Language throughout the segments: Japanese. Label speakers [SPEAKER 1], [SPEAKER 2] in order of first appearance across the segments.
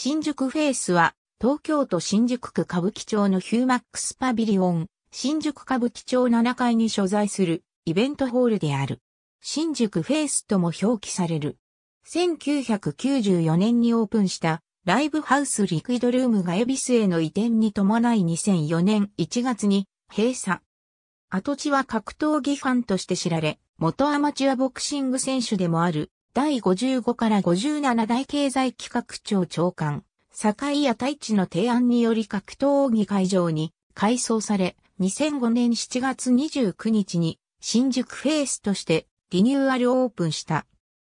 [SPEAKER 1] 新宿フェイスは、東京都新宿区歌舞伎町のヒューマックスパビリオン、新宿歌舞伎町7階に所在するイベントホールである。新宿フェイスとも表記される。1994年にオープンしたライブハウスリクイドルームが恵比寿への移転に伴い2004年1月に閉鎖。跡地は格闘技ファンとして知られ、元アマチュアボクシング選手でもある第55から57代経済企画庁長官、坂井屋太一の提案により格闘技会場に改装され、2005年7月29日に新宿フェイスとしてリニューアルオープンした。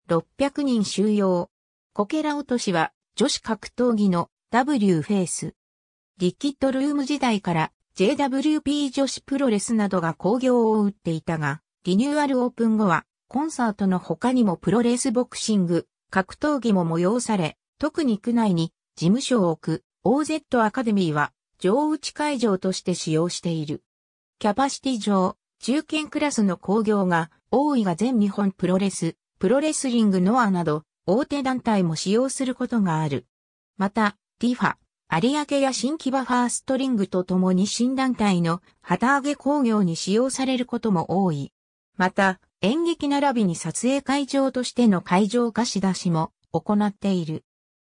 [SPEAKER 1] 600人収容。こけら落としは女子格闘技の W フェイス。リキッドルーム時代から JWP 女子プロレスなどが興行を打っていたが、リニューアルオープン後はコンサートの他にもプロレスボクシング、格闘技も催され、特に区内に事務所を置く OZ アカデミーは上打ち会場として使用している。キャパシティ上、中堅クラスの工業が多いが全日本プロレス、プロレスリングノアなど大手団体も使用することがある。また、ティファ、有明や新木場ファーストリングとともに新団体の旗揚げ工業に使用されることも多い。また、演劇並びに撮影会場としての会場貸し出しも行っている。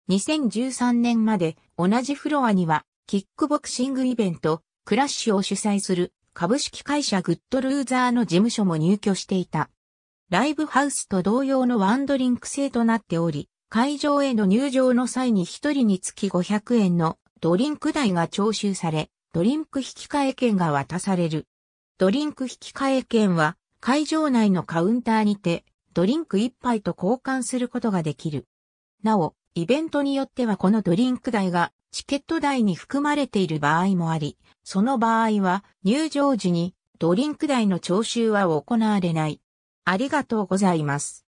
[SPEAKER 1] 2013年まで同じフロアにはキックボクシングイベントクラッシュを主催する株式会社グッドルーザーの事務所も入居していた。ライブハウスと同様のワンドリンク制となっており、会場への入場の際に一人につき500円のドリンク代が徴収され、ドリンク引換券が渡される。ドリンク引換券は会場内のカウンターにて、ドリンク1杯と交換することができる。なお、イベントによってはこのドリンク代がチケット代に含まれている場合もあり、その場合は入場時にドリンク代の徴収は行われない。ありがとうございます。